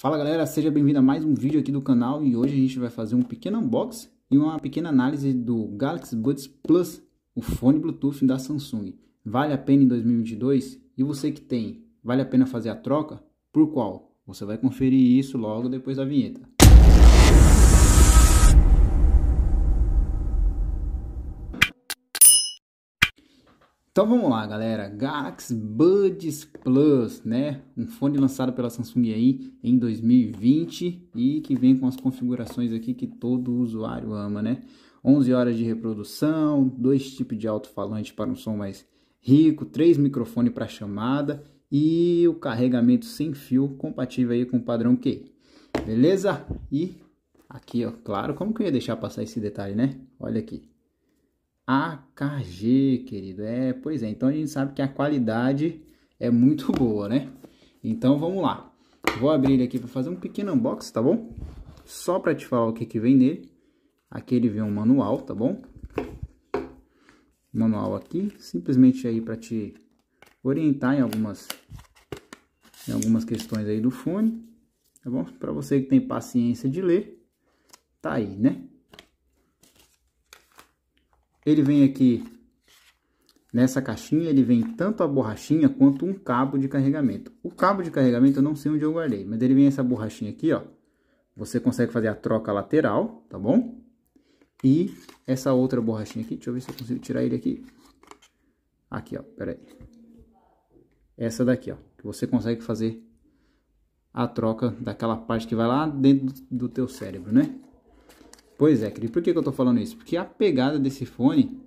Fala galera, seja bem-vindo a mais um vídeo aqui do canal e hoje a gente vai fazer um pequeno unboxing e uma pequena análise do Galaxy Buds Plus, o fone Bluetooth da Samsung. Vale a pena em 2022? E você que tem, vale a pena fazer a troca? Por qual? Você vai conferir isso logo depois da vinheta. Então vamos lá, galera. Galaxy Buds Plus, né? Um fone lançado pela Samsung aí em 2020 e que vem com as configurações aqui que todo usuário ama, né? 11 horas de reprodução, dois tipos de alto-falante para um som mais rico, três microfones para chamada e o carregamento sem fio compatível aí com o padrão QI. Beleza? E aqui, ó, claro, como que eu ia deixar passar esse detalhe, né? Olha aqui. AKG, querido. É, pois é, então a gente sabe que a qualidade é muito boa, né? Então vamos lá. Vou abrir ele aqui para fazer um pequeno unboxing, tá bom? Só para te falar o que, que vem nele. Aqui ele vem um manual, tá bom? Manual aqui, simplesmente aí para te orientar em algumas em algumas questões aí do fone, tá bom? Para você que tem paciência de ler, tá aí, né? Ele vem aqui nessa caixinha, ele vem tanto a borrachinha quanto um cabo de carregamento. O cabo de carregamento eu não sei onde eu guardei, mas ele vem essa borrachinha aqui, ó. Você consegue fazer a troca lateral, tá bom? E essa outra borrachinha aqui, deixa eu ver se eu consigo tirar ele aqui. Aqui, ó, peraí. Essa daqui, ó, que você consegue fazer a troca daquela parte que vai lá dentro do teu cérebro, né? Pois é, querido, por que, que eu tô falando isso? Porque a pegada desse fone,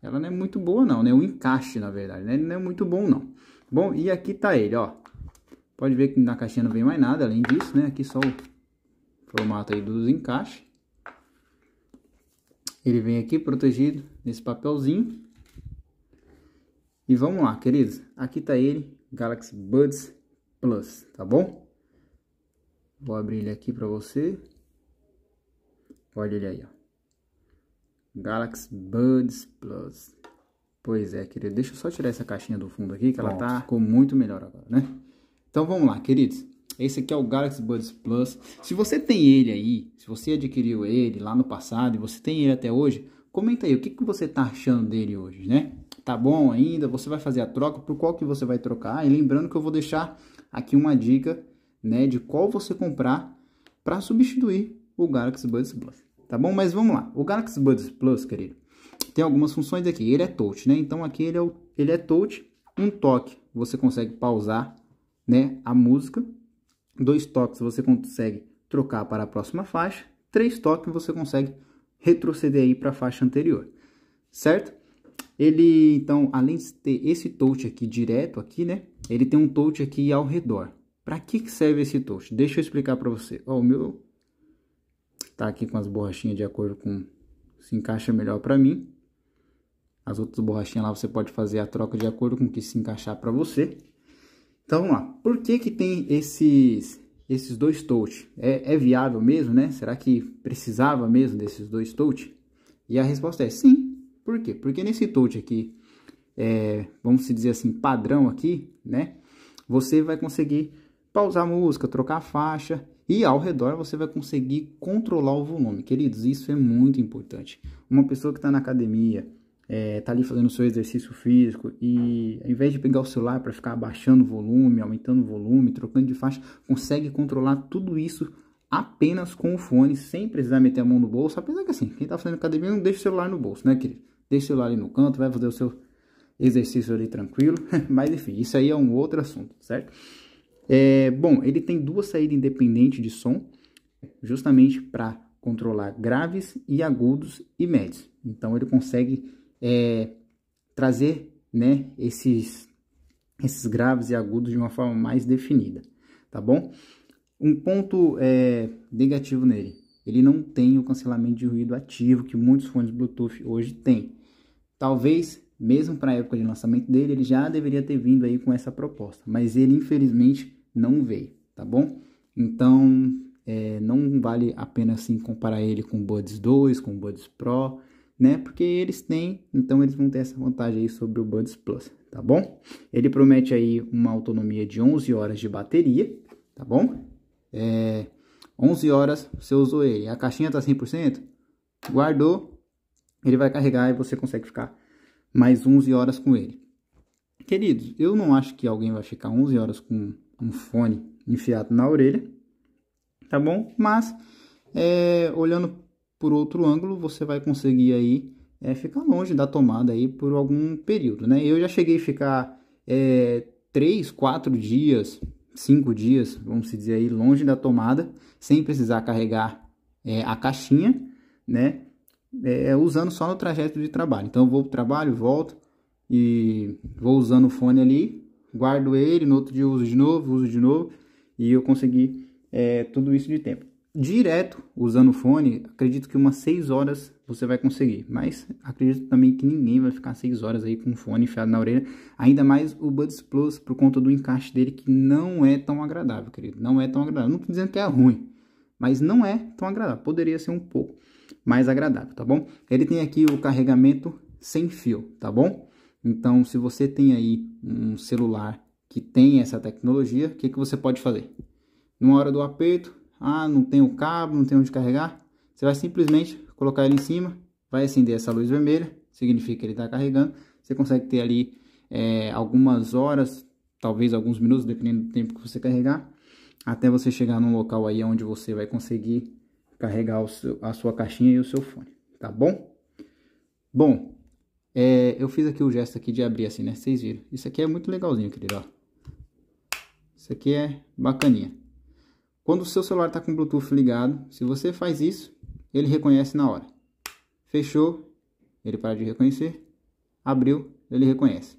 ela não é muito boa não, né? O encaixe, na verdade, né? Ele não é muito bom não. Bom, e aqui tá ele, ó. Pode ver que na caixinha não vem mais nada, além disso, né? Aqui só o formato aí dos encaixes. Ele vem aqui protegido nesse papelzinho. E vamos lá, queridos. Aqui tá ele, Galaxy Buds Plus, tá bom? Vou abrir ele aqui para você. Olha ele aí, ó. Galaxy Buds Plus. Pois é, querido. Deixa eu só tirar essa caixinha do fundo aqui, que Pronto. ela tá ficou muito melhor agora, né? Então vamos lá, queridos. Esse aqui é o Galaxy Buds Plus. Se você tem ele aí, se você adquiriu ele lá no passado e você tem ele até hoje, comenta aí o que, que você tá achando dele hoje, né? Tá bom ainda? Você vai fazer a troca? Por qual que você vai trocar? Ah, e lembrando que eu vou deixar aqui uma dica, né, de qual você comprar para substituir o Galaxy Buds Plus, tá bom? Mas vamos lá, o Galaxy Buds Plus, querido, tem algumas funções aqui, ele é touch, né? Então aqui ele é, o, ele é touch, um toque você consegue pausar, né, a música, dois toques você consegue trocar para a próxima faixa, três toques você consegue retroceder aí para a faixa anterior, certo? Ele, então, além de ter esse touch aqui direto aqui, né, ele tem um touch aqui ao redor. Para que, que serve esse touch? Deixa eu explicar para você. Ó, o meu Tá aqui com as borrachinhas de acordo com se encaixa melhor para mim. As outras borrachinhas lá você pode fazer a troca de acordo com o que se encaixar para você. Então vamos lá. Por que que tem esses esses dois touch? É, é viável mesmo, né? Será que precisava mesmo desses dois touch? E a resposta é sim. Por quê? Porque nesse touch aqui, é, vamos dizer assim, padrão aqui, né? Você vai conseguir pausar a música, trocar a faixa e ao redor você vai conseguir controlar o volume. Queridos, isso é muito importante. Uma pessoa que está na academia, está é, tá ali fazendo o seu exercício físico e ao invés de pegar o celular para ficar abaixando o volume, aumentando o volume, trocando de faixa, consegue controlar tudo isso apenas com o fone, sem precisar meter a mão no bolso. Apesar que assim, quem está fazendo academia não deixa o celular no bolso, né, querido? Deixa o celular ali no canto, vai fazer o seu exercício ali tranquilo. Mas enfim, isso aí é um outro assunto, certo? É, bom, ele tem duas saídas independentes de som, justamente para controlar graves e agudos e médios. Então ele consegue é, trazer né, esses, esses graves e agudos de uma forma mais definida, tá bom? Um ponto é, negativo nele, ele não tem o cancelamento de ruído ativo que muitos fones Bluetooth hoje têm. Talvez, mesmo para a época de lançamento dele, ele já deveria ter vindo aí com essa proposta, mas ele infelizmente não veio, tá bom? Então, é, não vale a pena assim comparar ele com o Buds 2, com o Buds Pro, né? Porque eles têm, então eles vão ter essa vantagem aí sobre o Buds Plus, tá bom? Ele promete aí uma autonomia de 11 horas de bateria, tá bom? É, 11 horas você usou ele, a caixinha tá 100%, guardou, ele vai carregar e você consegue ficar mais 11 horas com ele. Queridos, eu não acho que alguém vai ficar 11 horas com um fone enfiado na orelha, tá bom? Mas é, olhando por outro ângulo, você vai conseguir aí é, ficar longe da tomada aí por algum período, né? Eu já cheguei a ficar é, 3, 4 dias, 5 dias, vamos dizer aí, longe da tomada, sem precisar carregar é, a caixinha, né? É, usando só no trajeto de trabalho. Então eu vou para o trabalho, volto e vou usando o fone ali guardo ele, no outro dia uso de novo, uso de novo, e eu consegui é, tudo isso de tempo. Direto usando o fone, acredito que umas 6 horas você vai conseguir, mas acredito também que ninguém vai ficar 6 horas aí com o fone enfiado na orelha, ainda mais o Buds Plus por conta do encaixe dele que não é tão agradável, querido, não é tão agradável. Não estou dizendo que é ruim, mas não é tão agradável, poderia ser um pouco mais agradável, tá bom? Ele tem aqui o carregamento sem fio, tá bom? Então, se você tem aí um celular que tem essa tecnologia, o que, que você pode fazer? Numa hora do aperto, ah, não tem o cabo, não tem onde carregar, você vai simplesmente colocar ele em cima, vai acender essa luz vermelha, significa que ele está carregando. Você consegue ter ali é, algumas horas, talvez alguns minutos, dependendo do tempo que você carregar, até você chegar num local aí onde você vai conseguir carregar seu, a sua caixinha e o seu fone, tá bom? Bom, é, eu fiz aqui o gesto aqui de abrir assim, né? Vocês viram. Isso aqui é muito legalzinho, querido, ó. Isso aqui é bacaninha. Quando o seu celular está com Bluetooth ligado, se você faz isso, ele reconhece na hora. Fechou, ele para de reconhecer. Abriu, ele reconhece.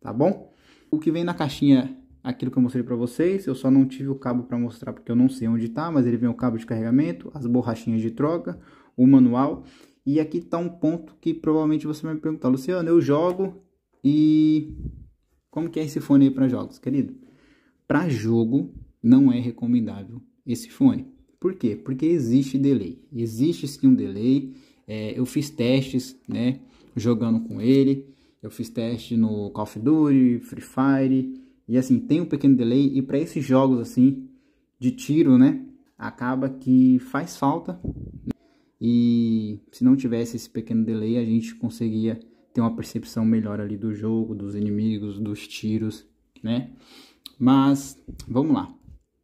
Tá bom? O que vem na caixinha, aquilo que eu mostrei para vocês, eu só não tive o cabo para mostrar porque eu não sei onde está, mas ele vem o cabo de carregamento, as borrachinhas de troca, o manual e aqui está um ponto que provavelmente você vai me perguntar, Luciano, eu jogo e como que é esse fone aí para jogos, querido? Para jogo não é recomendável esse fone. Por quê? Porque existe delay. Existe sim um delay. É, eu fiz testes, né, jogando com ele. Eu fiz teste no Call of Duty, Free Fire e assim tem um pequeno delay. E para esses jogos assim de tiro, né, acaba que faz falta. E se não tivesse esse pequeno delay, a gente conseguia ter uma percepção melhor ali do jogo, dos inimigos, dos tiros, né? Mas vamos lá.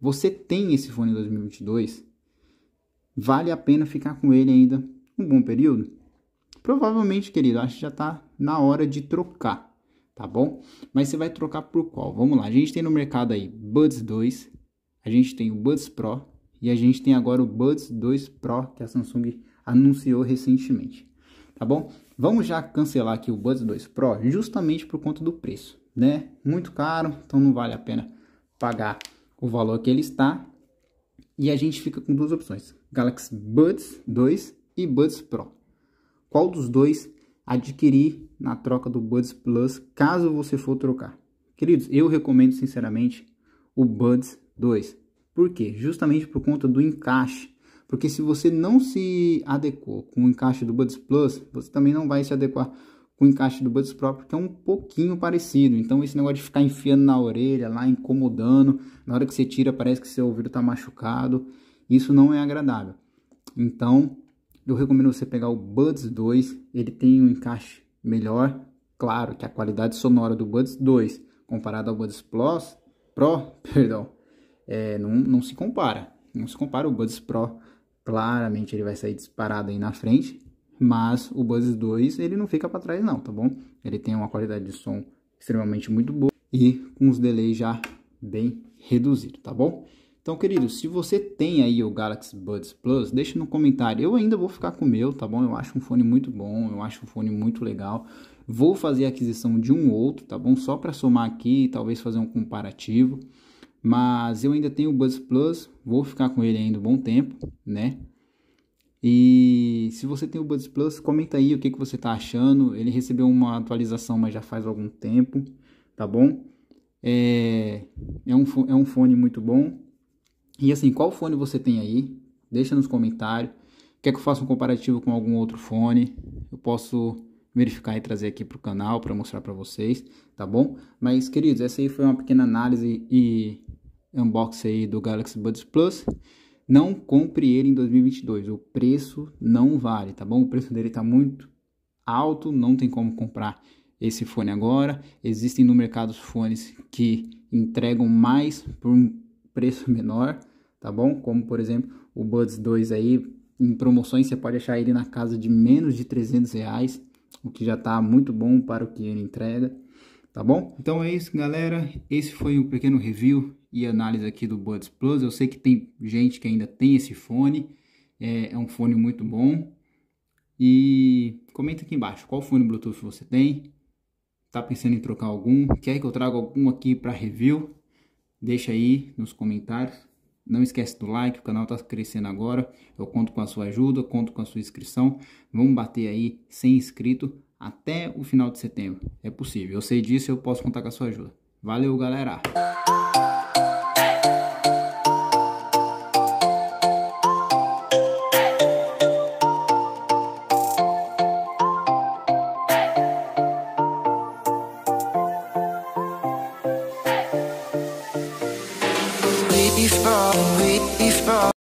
Você tem esse fone 2022? Vale a pena ficar com ele ainda um bom período? Provavelmente, querido, acho que já está na hora de trocar, tá bom? Mas você vai trocar por qual? Vamos lá, a gente tem no mercado aí Buds 2, a gente tem o Buds Pro, e a gente tem agora o Buds 2 Pro que a Samsung anunciou recentemente, tá bom? Vamos já cancelar aqui o Buds 2 Pro justamente por conta do preço, né? Muito caro, então não vale a pena pagar o valor que ele está. E a gente fica com duas opções, Galaxy Buds 2 e Buds Pro. Qual dos dois adquirir na troca do Buds Plus, caso você for trocar? Queridos, eu recomendo sinceramente o Buds 2, por quê? Justamente por conta do encaixe. Porque se você não se adequou com o encaixe do Buds Plus, você também não vai se adequar com o encaixe do Buds Pro, porque é um pouquinho parecido. Então esse negócio de ficar enfiando na orelha, lá incomodando, na hora que você tira parece que seu ouvido está machucado, isso não é agradável. Então eu recomendo você pegar o Buds 2, ele tem um encaixe melhor, claro que a qualidade sonora do Buds 2 comparado ao Buds Plus, Pro, perdão, é, não, não se compara. Não se compara. O Buds Pro, claramente, ele vai sair disparado aí na frente. Mas o Buds 2, ele não fica para trás não, tá bom? Ele tem uma qualidade de som extremamente muito boa e com os delays já bem reduzido, tá bom? Então, querido, se você tem aí o Galaxy Buds Plus, deixa no comentário. Eu ainda vou ficar com o meu, tá bom? Eu acho um fone muito bom, eu acho um fone muito legal. Vou fazer a aquisição de um outro, tá bom? Só para somar aqui e talvez fazer um comparativo. Mas eu ainda tenho o Buzz Plus, vou ficar com ele ainda um bom tempo, né? E se você tem o Buzz Plus, comenta aí o que, que você está achando. Ele recebeu uma atualização, mas já faz algum tempo, tá bom? É, é, um, é um fone muito bom. E assim, qual fone você tem aí? Deixa nos comentários. Quer que eu faça um comparativo com algum outro fone? Eu posso verificar e trazer aqui para o canal para mostrar para vocês, tá bom? Mas, queridos, essa aí foi uma pequena análise e unboxing aí do Galaxy Buds Plus. Não compre ele em 2022, o preço não vale, tá bom? O preço dele tá muito alto, não tem como comprar esse fone agora. Existem no mercado fones que entregam mais por um preço menor, tá bom? Como por exemplo o Buds 2 aí, em promoções você pode achar ele na casa de menos de 300 reais, o que já tá muito bom para o que ele entrega, tá bom? Então é isso galera, esse foi um pequeno review e análise aqui do Buds Plus. Eu sei que tem gente que ainda tem esse fone, é, é um fone muito bom. E comenta aqui embaixo qual fone Bluetooth você tem. Tá pensando em trocar algum? Quer que eu traga algum aqui para review? Deixa aí nos comentários. Não esquece do like, o canal está crescendo agora. Eu conto com a sua ajuda, conto com a sua inscrição. Vamos bater aí sem inscrito até o final de setembro. É possível, eu sei disso, eu posso contar com a sua ajuda. Valeu, galera!